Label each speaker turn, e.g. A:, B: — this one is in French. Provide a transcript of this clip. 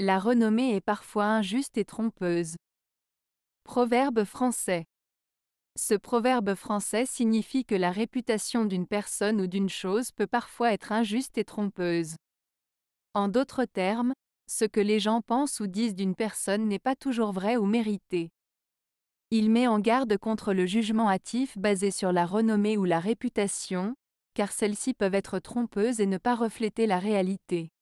A: La renommée est parfois injuste et trompeuse. Proverbe français. Ce proverbe français signifie que la réputation d'une personne ou d'une chose peut parfois être injuste et trompeuse. En d'autres termes, ce que les gens pensent ou disent d'une personne n'est pas toujours vrai ou mérité. Il met en garde contre le jugement hâtif basé sur la renommée ou la réputation, car celles-ci peuvent être trompeuses et ne pas refléter la réalité.